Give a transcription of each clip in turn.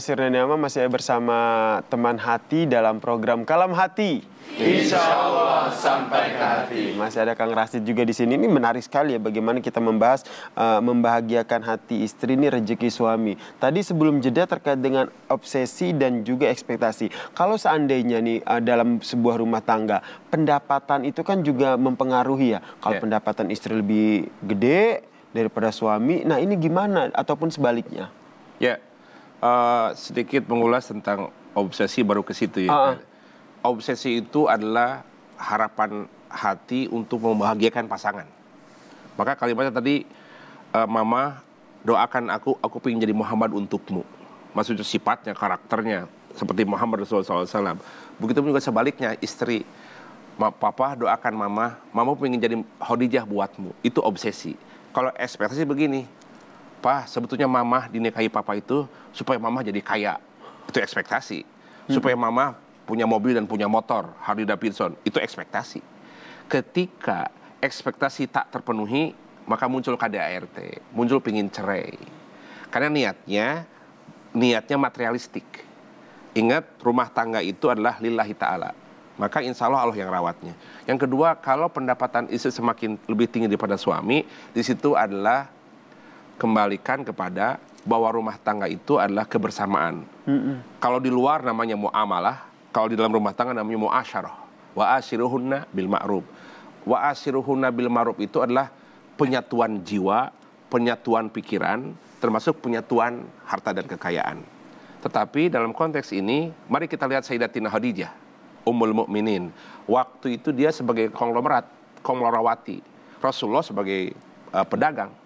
Yasir Naniama masih bersama teman hati dalam program Kalam Hati. Insya Allah sampai ke hati. Masih ada Kang Rasid juga di sini. Ini menarik sekali ya bagaimana kita membahas uh, membahagiakan hati istri ini rezeki suami. Tadi sebelum jeda terkait dengan obsesi dan juga ekspektasi. Kalau seandainya nih uh, dalam sebuah rumah tangga pendapatan itu kan juga mempengaruhi ya. Kalau yeah. pendapatan istri lebih gede daripada suami, nah ini gimana ataupun sebaliknya? Ya, Eh, sedikit mengulas tentang obsesi baru ke situ ya. Uh -uh. Obsesi itu adalah harapan hati untuk membahagiakan pasangan. Maka kalimatnya tadi uh, mama doakan aku aku ingin jadi Muhammad untukmu. Maksudnya sifatnya, karakternya seperti Muhammad Rasulullah SAW. Begitu juga sebaliknya istri papa doakan mama, mama ingin jadi Khadijah buatmu. Itu obsesi. Kalau ekspektasi begini, apa sebetulnya mama dinikahi papa itu supaya mama jadi kaya itu ekspektasi hmm. supaya mama punya mobil dan punya motor Harley Davidson itu ekspektasi ketika ekspektasi tak terpenuhi maka muncul KDRT muncul pingin cerai karena niatnya niatnya materialistik ingat rumah tangga itu adalah lillahi ta'ala maka insya Allah Allah yang rawatnya. Yang kedua, kalau pendapatan istri semakin lebih tinggi daripada suami, di situ adalah kembalikan kepada bahwa rumah tangga itu adalah kebersamaan. Mm Kalau di luar namanya muamalah, kalau di dalam rumah tangga namanya muasyarah. Wa asiruhunna bil ma'ruf. Wa asiruhunna bil ma'ruf itu adalah penyatuan jiwa, penyatuan pikiran, termasuk penyatuan harta dan kekayaan. Tetapi dalam konteks ini, mari kita lihat Sayyidatina Khadijah, Ummul Mukminin. Waktu itu dia sebagai konglomerat, konglomerawati. Rasulullah sebagai uh, pedagang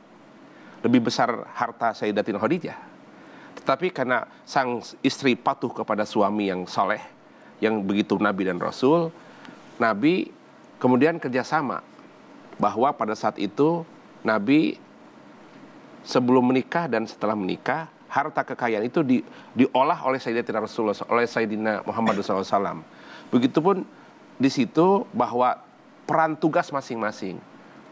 lebih besar harta Sayyidatina Khadijah. Tetapi karena sang istri patuh kepada suami yang soleh, yang begitu Nabi dan Rasul, Nabi kemudian kerjasama bahwa pada saat itu Nabi sebelum menikah dan setelah menikah harta kekayaan itu di, diolah oleh Sayyidina Rasulullah oleh Sayyidina Muhammad SAW. Begitupun di situ bahwa peran tugas masing-masing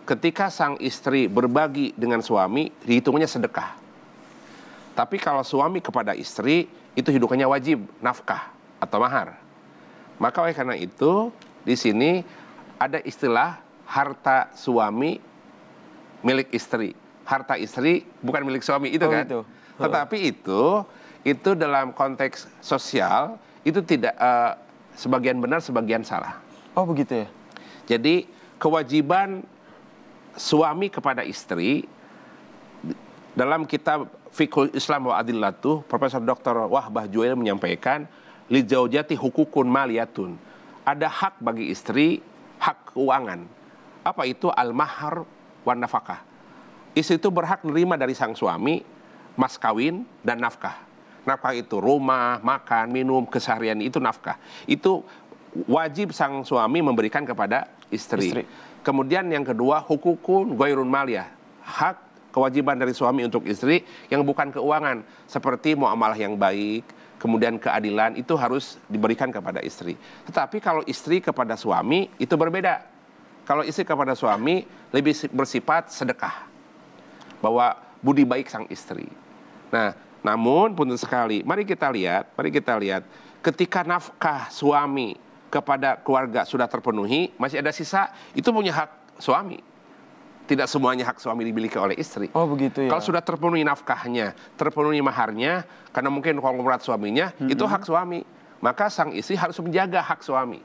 ketika sang istri berbagi dengan suami dihitungnya sedekah. Tapi kalau suami kepada istri itu hidupannya wajib nafkah atau mahar. Maka oleh karena itu di sini ada istilah harta suami milik istri. Harta istri bukan milik suami itu oh, kan. Itu. Tetapi itu itu dalam konteks sosial itu tidak uh, sebagian benar sebagian salah. Oh begitu ya. Jadi kewajiban suami kepada istri dalam kitab Fikul Islam wa Adillatu, Profesor Dr. Wahbah Juwail menyampaikan li hukukun maliyatun. Ada hak bagi istri, hak keuangan. Apa itu al-mahar wa nafkah? Istri itu berhak menerima dari sang suami mas kawin dan nafkah. Nafkah itu rumah, makan, minum, keseharian itu nafkah. Itu wajib sang suami memberikan kepada istri. istri. Kemudian yang kedua hukukun goirun maliyah, hak kewajiban dari suami untuk istri yang bukan keuangan seperti muamalah yang baik, kemudian keadilan itu harus diberikan kepada istri. Tetapi kalau istri kepada suami itu berbeda. Kalau istri kepada suami lebih bersifat sedekah bahwa budi baik sang istri. Nah, namun pun sekali, mari kita lihat, mari kita lihat ketika nafkah suami kepada keluarga sudah terpenuhi, masih ada sisa, itu punya hak suami. Tidak semuanya hak suami dimiliki oleh istri. Oh begitu ya. Kalau sudah terpenuhi nafkahnya, terpenuhi maharnya, karena mungkin konglomerat suaminya, mm -hmm. itu hak suami. Maka sang istri harus menjaga hak suami.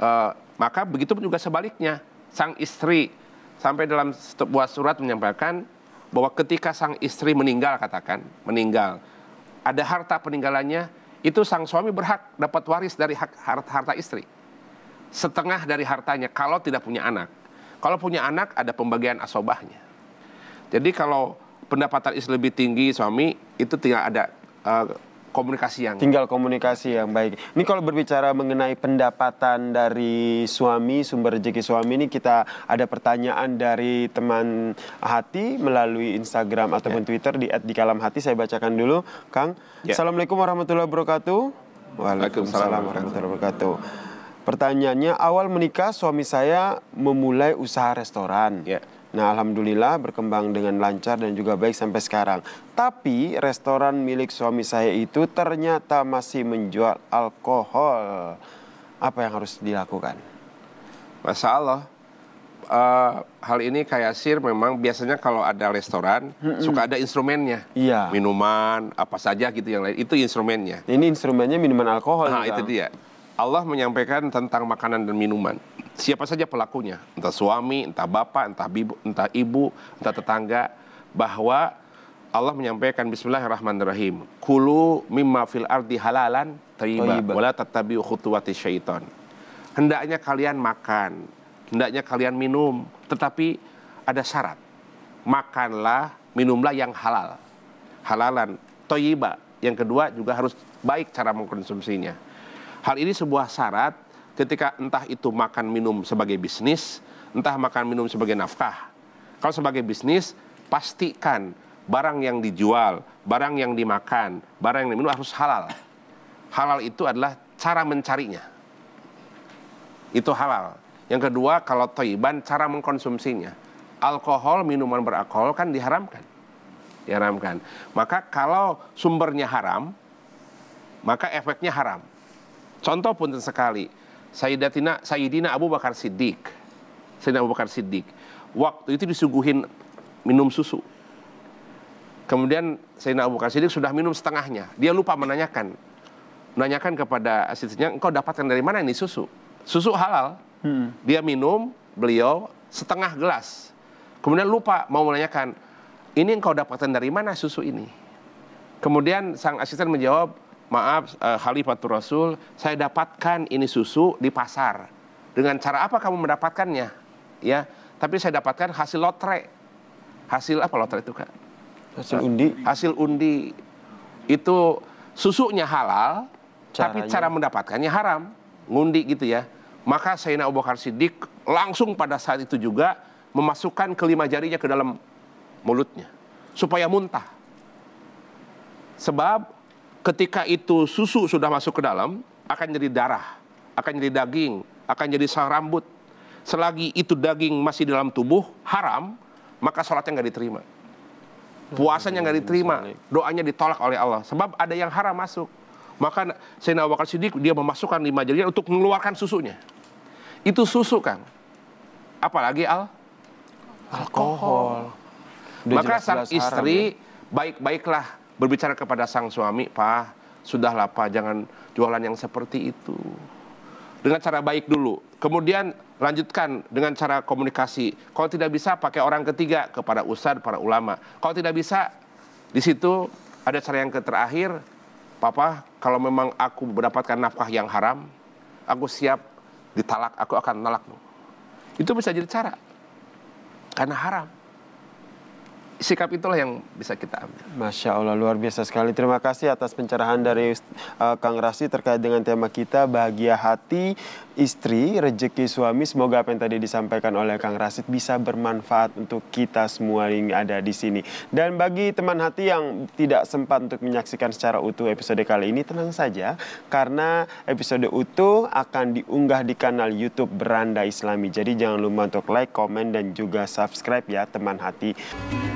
Uh, maka begitu pun juga sebaliknya, sang istri sampai dalam sebuah surat menyampaikan bahwa ketika sang istri meninggal katakan meninggal ada harta peninggalannya itu sang suami berhak dapat waris dari hak, harta istri. Setengah dari hartanya kalau tidak punya anak. Kalau punya anak ada pembagian asobahnya. Jadi kalau pendapatan istri lebih tinggi suami itu tidak ada uh, komunikasi yang tinggal komunikasi yang baik. Ini kalau berbicara mengenai pendapatan dari suami, sumber rezeki suami ini kita ada pertanyaan dari teman hati melalui Instagram ataupun yeah. Twitter di hati saya bacakan dulu, Kang. Yeah. Assalamualaikum warahmatullahi wabarakatuh. Waalaikumsalam warahmatullahi wabarakatuh. Pertanyaannya awal menikah suami saya memulai usaha restoran. Yeah. Nah, alhamdulillah berkembang dengan lancar dan juga baik sampai sekarang. Tapi restoran milik suami saya itu ternyata masih menjual alkohol. Apa yang harus dilakukan? Masalah. Uh, hal ini kayak sir memang biasanya kalau ada restoran -mm. suka ada instrumennya, iya. minuman apa saja gitu yang lain itu instrumennya. Ini instrumennya minuman alkohol. Nah, gitu. itu dia. Allah menyampaikan tentang makanan dan minuman. Siapa saja pelakunya, entah suami, entah bapak, entah ibu, entah ibu, entah tetangga, bahwa Allah menyampaikan bismillahirrahmanirrahim. Kulu mimma fil ardi halalan tayyiba wala tattabi'u khutuwati syaitan. Hendaknya kalian makan, hendaknya kalian minum, tetapi ada syarat. Makanlah, minumlah yang halal. Halalan, toyiba. Yang kedua juga harus baik cara mengkonsumsinya Hal ini sebuah syarat ketika entah itu makan minum sebagai bisnis, entah makan minum sebagai nafkah. Kalau sebagai bisnis, pastikan barang yang dijual, barang yang dimakan, barang yang diminum harus halal. Halal itu adalah cara mencarinya. Itu halal. Yang kedua, kalau toiban, cara mengkonsumsinya. Alkohol, minuman beralkohol kan diharamkan. Diharamkan. Maka kalau sumbernya haram, maka efeknya haram. Contoh pun sekali. Sayyidatina Sayyidina Abu Bakar Siddiq. Sayyidina Abu Bakar Siddiq. Waktu itu disuguhin minum susu. Kemudian Sayyidina Abu Bakar Siddiq sudah minum setengahnya. Dia lupa menanyakan. Menanyakan kepada asistennya, engkau dapatkan dari mana ini susu? Susu halal. Hmm. Dia minum, beliau setengah gelas. Kemudian lupa mau menanyakan, ini engkau dapatkan dari mana susu ini? Kemudian sang asisten menjawab, maaf uh, Khalifatul Rasul, saya dapatkan ini susu di pasar. Dengan cara apa kamu mendapatkannya? Ya, tapi saya dapatkan hasil lotre. Hasil apa lotre itu, Kak? Hasil undi. Hasil undi. Itu susunya halal, Caranya. tapi cara mendapatkannya haram. Ngundi gitu ya. Maka Sayyidina Abu Bakar Siddiq langsung pada saat itu juga memasukkan kelima jarinya ke dalam mulutnya supaya muntah. Sebab ketika itu susu sudah masuk ke dalam, akan jadi darah, akan jadi daging, akan jadi sang rambut. Selagi itu daging masih dalam tubuh, haram, maka sholatnya nggak diterima. Puasanya nggak diterima, doanya ditolak oleh Allah. Sebab ada yang haram masuk. Maka Sayyidina Abu Bakar Siddiq dia memasukkan lima jari untuk mengeluarkan susunya. Itu susu kan. Apalagi al alkohol. alkohol. Maka sang istri ya. baik-baiklah berbicara kepada sang suami, "Pak, sudahlah Pak, jangan jualan yang seperti itu." Dengan cara baik dulu. Kemudian lanjutkan dengan cara komunikasi. Kalau tidak bisa pakai orang ketiga kepada ustadz, para ulama. Kalau tidak bisa di situ ada cara yang terakhir, Papa, kalau memang aku mendapatkan nafkah yang haram, aku siap ditalak, aku akan talakmu. Itu bisa jadi cara. Karena haram sikap itulah yang bisa kita ambil. Masya Allah luar biasa sekali. Terima kasih atas pencerahan dari uh, Kang Rasi terkait dengan tema kita bahagia hati istri rejeki suami. Semoga apa yang tadi disampaikan oleh Kang Rasid bisa bermanfaat untuk kita semua yang ada di sini. Dan bagi teman hati yang tidak sempat untuk menyaksikan secara utuh episode kali ini tenang saja karena episode utuh akan diunggah di kanal YouTube Beranda Islami. Jadi jangan lupa untuk like, komen dan juga subscribe ya teman hati.